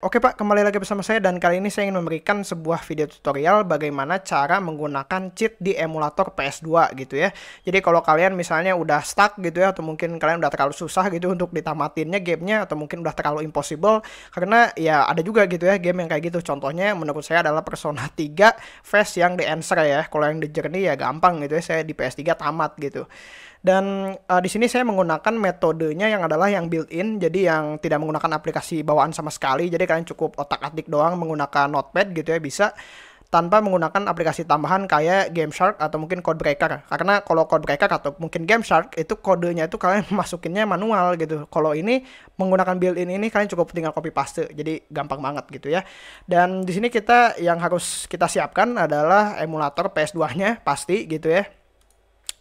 Oke Pak, kembali lagi bersama saya dan kali ini saya ingin memberikan sebuah video tutorial bagaimana cara menggunakan cheat di emulator PS2 gitu ya. Jadi kalau kalian misalnya udah stuck gitu ya atau mungkin kalian udah terlalu susah gitu untuk ditamatinnya gamenya atau mungkin udah terlalu impossible karena ya ada juga gitu ya game yang kayak gitu. Contohnya menurut saya adalah Persona 3 Fast yang di Answer ya. Kalau yang di Journey ya gampang gitu ya, saya di PS3 tamat gitu dan uh, di sini saya menggunakan metodenya yang adalah yang built-in jadi yang tidak menggunakan aplikasi bawaan sama sekali jadi kalian cukup otak-atik doang menggunakan notepad gitu ya bisa tanpa menggunakan aplikasi tambahan kayak game shark atau mungkin Codebreaker. Karena kalau Codebreaker atau mungkin game shark itu kodenya itu kalian masukinnya manual gitu. Kalau ini menggunakan built-in ini kalian cukup tinggal copy paste. Jadi gampang banget gitu ya. Dan di sini kita yang harus kita siapkan adalah emulator PS2-nya pasti gitu ya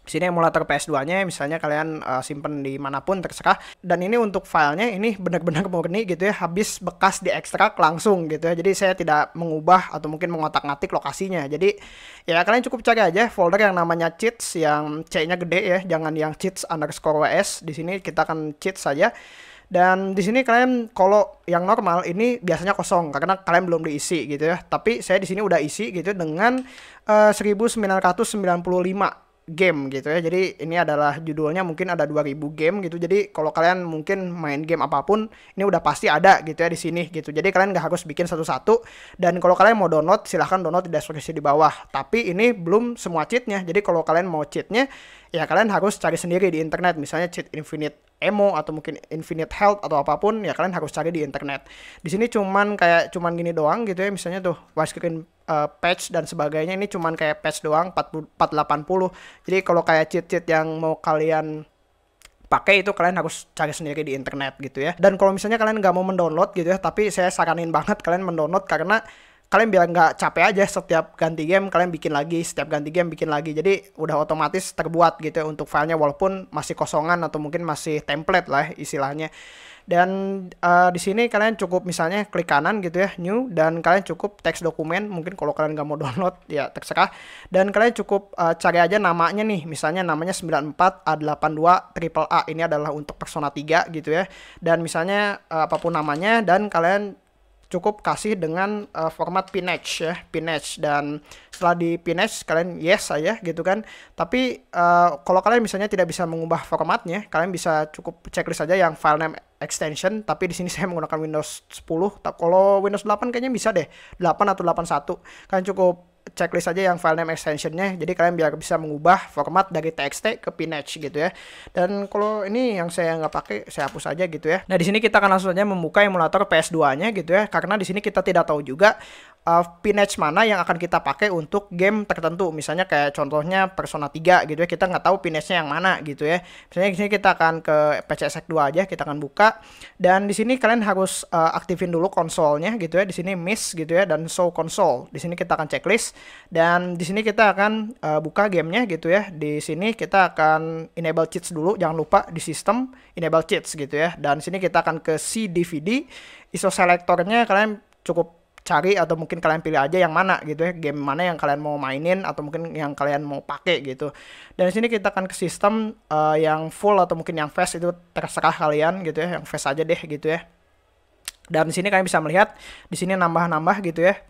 sini emulator PS2-nya misalnya kalian uh, simpen di manapun terserah dan ini untuk filenya ini benar-benar murni gitu ya habis bekas diekstrak langsung gitu ya jadi saya tidak mengubah atau mungkin mengotak-ngatik lokasinya jadi ya kalian cukup cari aja folder yang namanya cheats yang C-nya gede ya jangan yang cheats underscore WS di sini kita akan cheats saja dan di sini kalian kalau yang normal ini biasanya kosong karena kalian belum diisi gitu ya. Tapi saya di sini udah isi gitu dengan eh, uh, 1995 game gitu ya. Jadi ini adalah judulnya mungkin ada 2000 game gitu. Jadi kalau kalian mungkin main game apapun, ini udah pasti ada gitu ya di sini gitu. Jadi kalian nggak harus bikin satu-satu. Dan kalau kalian mau download, silahkan download di deskripsi di bawah. Tapi ini belum semua cheatnya. Jadi kalau kalian mau cheatnya, ya kalian harus cari sendiri di internet misalnya cheat infinite emo atau mungkin infinite health atau apapun ya kalian harus cari di internet di sini cuman kayak cuman gini doang gitu ya misalnya tuh widescreen uh, patch dan sebagainya ini cuman kayak patch doang 480 jadi kalau kayak cheat-cheat yang mau kalian pakai itu kalian harus cari sendiri di internet gitu ya dan kalau misalnya kalian nggak mau mendownload gitu ya tapi saya saranin banget kalian mendownload karena kalian biar nggak capek aja setiap ganti game kalian bikin lagi setiap ganti game bikin lagi jadi udah otomatis terbuat gitu ya untuk filenya walaupun masih kosongan atau mungkin masih template lah istilahnya dan uh, di sini kalian cukup misalnya klik kanan gitu ya new dan kalian cukup teks dokumen mungkin kalau kalian nggak mau download ya terserah dan kalian cukup uh, cari aja namanya nih misalnya namanya 94A82 triple A ini adalah untuk Persona 3 gitu ya dan misalnya uh, apapun namanya dan kalian cukup kasih dengan uh, format pinage ya pinage dan setelah di pinage kalian yes saja gitu kan tapi uh, kalau kalian misalnya tidak bisa mengubah formatnya kalian bisa cukup checklist saja yang file name extension tapi di sini saya menggunakan Windows 10 kalau Windows 8 kayaknya bisa deh 8 atau 81 kalian cukup checklist aja yang file name extensionnya jadi kalian biar bisa mengubah format dari txt ke pnh gitu ya dan kalau ini yang saya nggak pakai saya hapus aja gitu ya nah di sini kita akan langsung aja membuka emulator ps2 nya gitu ya karena di sini kita tidak tahu juga uh, pinage mana yang akan kita pakai untuk game tertentu. Misalnya kayak contohnya Persona 3 gitu ya, kita nggak tahu pinage-nya yang mana gitu ya. Misalnya di sini kita akan ke PCSX 2 aja, kita akan buka. Dan di sini kalian harus uh, aktifin dulu konsolnya gitu ya. Di sini miss gitu ya dan show console. Di sini kita akan checklist dan di sini kita akan uh, buka gamenya gitu ya. Di sini kita akan enable cheats dulu, jangan lupa di sistem enable cheats gitu ya. Dan di sini kita akan ke C DVD. ISO selektornya kalian cukup cari atau mungkin kalian pilih aja yang mana gitu ya game mana yang kalian mau mainin atau mungkin yang kalian mau pakai gitu dan di sini kita akan ke sistem uh, yang full atau mungkin yang fast itu terserah kalian gitu ya yang fast aja deh gitu ya dan di sini kalian bisa melihat di sini nambah-nambah gitu ya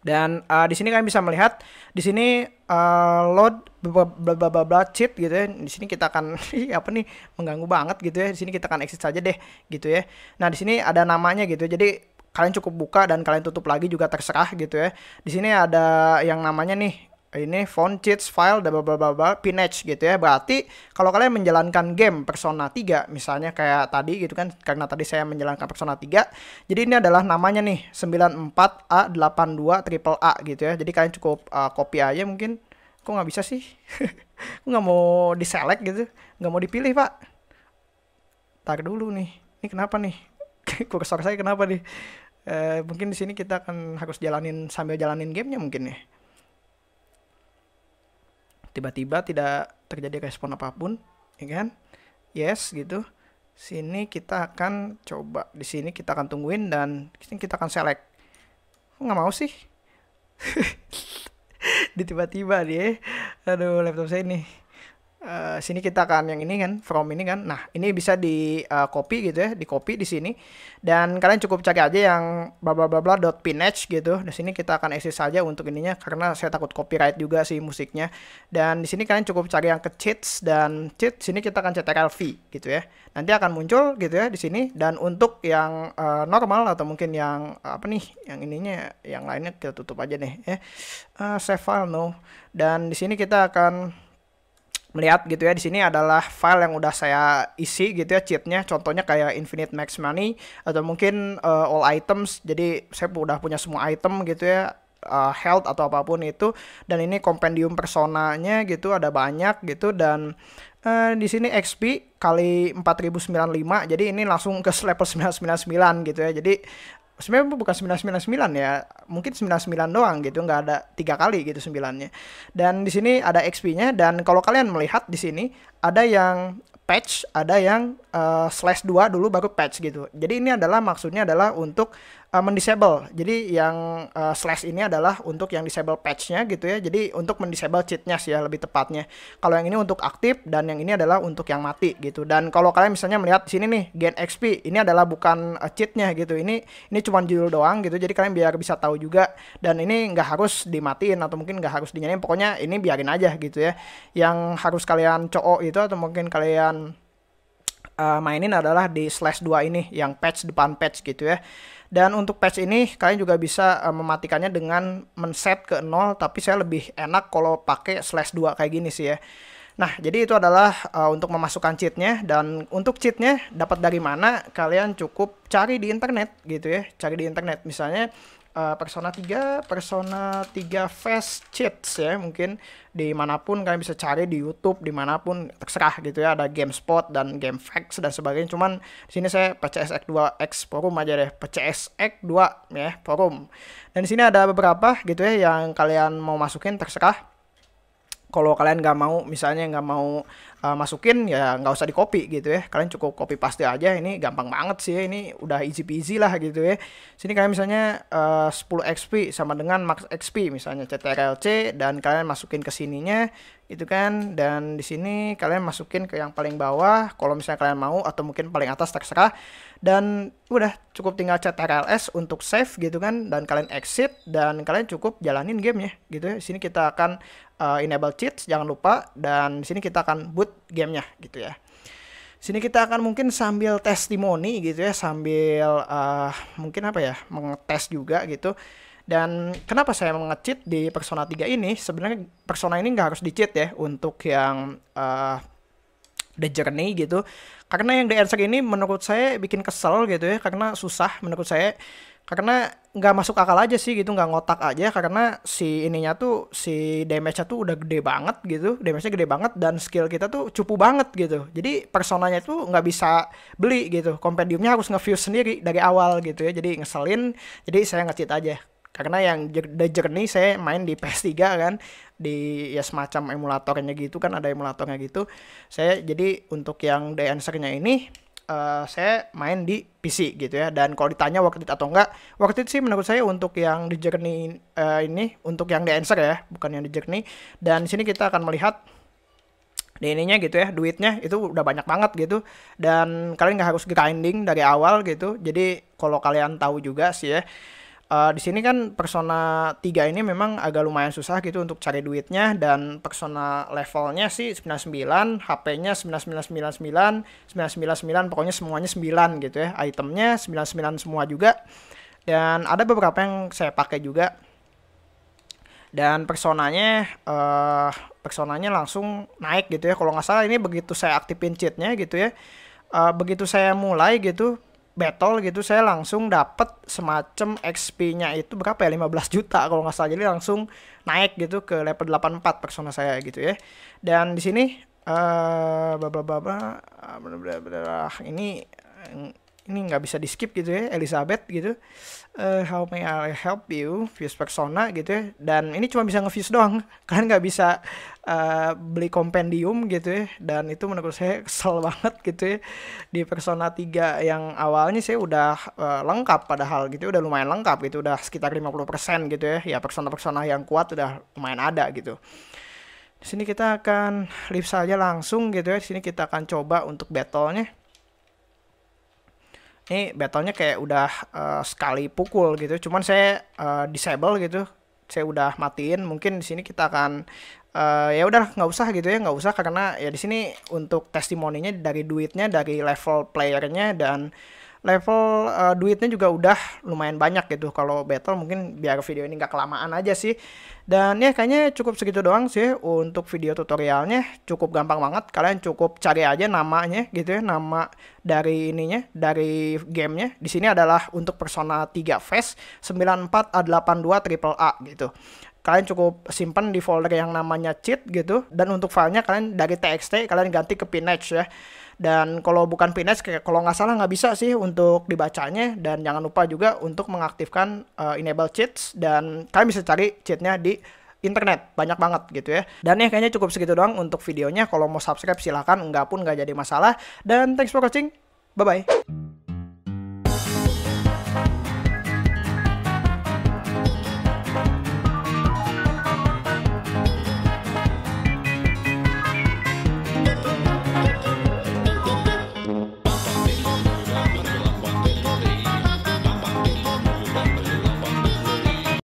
dan uh, di sini kalian bisa melihat di sini uh, load bla bla bla bla cheat gitu ya. Di sini kita akan apa nih mengganggu banget gitu ya. Di sini kita akan exit saja deh gitu ya. Nah, di sini ada namanya gitu. Jadi kalian cukup buka dan kalian tutup lagi juga terserah gitu ya. Di sini ada yang namanya nih ini font cheats file bla bla bla pinage gitu ya. Berarti kalau kalian menjalankan game Persona 3 misalnya kayak tadi gitu kan karena tadi saya menjalankan Persona 3. Jadi ini adalah namanya nih 94A82 triple A gitu ya. Jadi kalian cukup uh, copy aja mungkin. Kok nggak bisa sih? Kok nggak mau diselect gitu? Nggak mau dipilih, Pak. Tar dulu nih. Ini kenapa nih? Kursor saya kenapa nih? eh, mungkin di sini kita akan harus jalanin sambil jalanin gamenya mungkin ya tiba-tiba tidak terjadi respon apapun ya kan yes gitu sini kita akan coba di sini kita akan tungguin dan di sini kita akan select nggak mau sih di tiba-tiba dia aduh laptop saya ini Eh, sini kita akan yang ini kan from ini kan nah ini bisa di uh, copy gitu ya di copy di sini dan kalian cukup cari aja yang bla bla bla bla dot pinage gitu di sini kita akan exit saja untuk ininya karena saya takut copyright juga sih musiknya dan di sini kalian cukup cari yang ke cheats dan cheat sini kita akan ctrl v gitu ya nanti akan muncul gitu ya di sini dan untuk yang uh, normal atau mungkin yang apa nih yang ininya yang lainnya kita tutup aja nih ya uh, save file no dan di sini kita akan melihat gitu ya di sini adalah file yang udah saya isi gitu ya cheatnya contohnya kayak infinite max money atau mungkin uh, all items jadi saya udah punya semua item gitu ya uh, eh, health atau apapun itu dan ini compendium personanya gitu ada banyak gitu dan uh, di sini XP kali 4095 jadi ini langsung ke level 999 gitu ya jadi sebenarnya bukan 999 ya mungkin 99 doang gitu nggak ada tiga kali gitu sembilannya dan di sini ada XP-nya dan kalau kalian melihat di sini ada yang patch ada yang uh, slash 2 dulu baru patch gitu jadi ini adalah maksudnya adalah untuk uh, mendisable. Jadi yang uh, slash ini adalah untuk yang disable patch-nya gitu ya. Jadi untuk mendisable cheat-nya sih ya lebih tepatnya. Kalau yang ini untuk aktif dan yang ini adalah untuk yang mati gitu. Dan kalau kalian misalnya melihat di sini nih gain XP ini adalah bukan uh, cheat-nya gitu. Ini ini cuma judul doang gitu. Jadi kalian biar bisa tahu juga dan ini nggak harus dimatiin atau mungkin nggak harus dinyalain. Pokoknya ini biarin aja gitu ya. Yang harus kalian cook itu atau mungkin kalian uh, mainin adalah di slash 2 ini yang patch depan patch gitu ya. Dan untuk patch ini kalian juga bisa uh, mematikannya dengan men-set ke nol tapi saya lebih enak kalau pakai slash 2 kayak gini sih ya. Nah, jadi itu adalah uh, untuk memasukkan cheatnya dan untuk cheatnya dapat dari mana kalian cukup cari di internet gitu ya, cari di internet misalnya uh, Persona 3, Persona 3 Fast Cheats ya mungkin dimanapun kalian bisa cari di YouTube dimanapun terserah gitu ya ada Game Spot dan Game Facts dan sebagainya cuman di sini saya PCSX2X forum aja deh PCSX2 ya forum dan di sini ada beberapa gitu ya yang kalian mau masukin terserah kalau kalian nggak mau misalnya nggak mau uh, masukin ya nggak usah di copy gitu ya kalian cukup copy paste aja ini gampang banget sih ini udah easy peasy lah gitu ya sini kalian misalnya uh, 10 XP sama dengan max XP misalnya CTRLC dan kalian masukin ke sininya itu kan dan di sini kalian masukin ke yang paling bawah kalau misalnya kalian mau atau mungkin paling atas terserah dan udah cukup tinggal CTRLS untuk save gitu kan dan kalian exit dan kalian cukup jalanin gamenya gitu ya. sini kita akan uh, enable cheats jangan lupa dan di sini kita akan boot download gamenya gitu ya sini kita akan mungkin sambil testimoni gitu ya sambil uh, mungkin apa ya mengetes juga gitu dan kenapa saya mengecit di Persona 3 ini sebenarnya Persona ini nggak harus dicit ya untuk yang uh, The Journey gitu karena yang The Answer ini menurut saya bikin kesel gitu ya karena susah menurut saya karena nggak masuk akal aja sih gitu nggak ngotak aja karena si ininya tuh si damage-nya tuh udah gede banget gitu damage-nya gede banget dan skill kita tuh cupu banget gitu jadi personanya tuh nggak bisa beli gitu kompendiumnya harus nge-view sendiri dari awal gitu ya jadi ngeselin jadi saya ngecit aja karena yang The Journey saya main di PS3 kan di ya semacam emulatornya gitu kan ada emulatornya gitu saya jadi untuk yang The Answer-nya ini uh, saya main di PC gitu ya dan kalau ditanya worth it atau enggak worth it sih menurut saya untuk yang di journey uh, eh, ini untuk yang di answer ya bukan yang di journey dan di sini kita akan melihat di ininya gitu ya duitnya itu udah banyak banget gitu dan kalian nggak harus grinding dari awal gitu jadi kalau kalian tahu juga sih ya uh, di sini kan persona 3 ini memang agak lumayan susah gitu untuk cari duitnya dan persona levelnya sih 99, HP-nya 9999, 999 pokoknya semuanya 9 gitu ya. Itemnya 99 semua juga. Dan ada beberapa yang saya pakai juga. Dan personanya uh, personanya langsung naik gitu ya. Kalau nggak salah ini begitu saya aktifin cheatnya gitu ya. Uh, begitu saya mulai gitu battle gitu saya langsung dapat semacam XP-nya itu berapa ya 15 juta kalau nggak salah jadi langsung naik gitu ke level 84 persona saya gitu ya dan di sini eh uh, bla bla bla ini ini nggak bisa di skip gitu ya Elizabeth gitu uh, how may I help you views persona gitu ya dan ini cuma bisa nge-views doang kalian nggak bisa uh, beli kompendium gitu ya dan itu menurut saya kesel banget gitu ya di persona 3 yang awalnya saya udah uh, lengkap padahal gitu udah lumayan lengkap gitu udah sekitar 50% gitu ya ya persona-persona yang kuat udah lumayan ada gitu di sini kita akan live saja langsung gitu ya. Di sini kita akan coba untuk battle-nya ini battlenya kayak udah uh, sekali pukul gitu cuman saya uh, disable gitu saya udah matiin mungkin di sini kita akan uh, ya udah nggak usah gitu ya nggak usah karena ya di sini untuk testimoninya dari duitnya dari level playernya dan level uh, duitnya juga udah lumayan banyak gitu kalau battle mungkin biar video ini nggak kelamaan aja sih dan ya kayaknya cukup segitu doang sih untuk video tutorialnya cukup gampang banget kalian cukup cari aja namanya gitu ya nama dari ininya dari gamenya di sini adalah untuk Persona 3 face 94 A82 triple A gitu kalian cukup simpan di folder yang namanya cheat gitu dan untuk filenya kalian dari txt kalian ganti ke pinage ya dan kalau bukan PNS kayak kalau nggak salah nggak bisa sih untuk dibacanya dan jangan lupa juga untuk mengaktifkan uh, enable cheats dan kalian bisa cari cheatnya di internet banyak banget gitu ya dan ya kayaknya cukup segitu doang untuk videonya kalau mau subscribe silahkan nggak pun nggak jadi masalah dan thanks for watching bye bye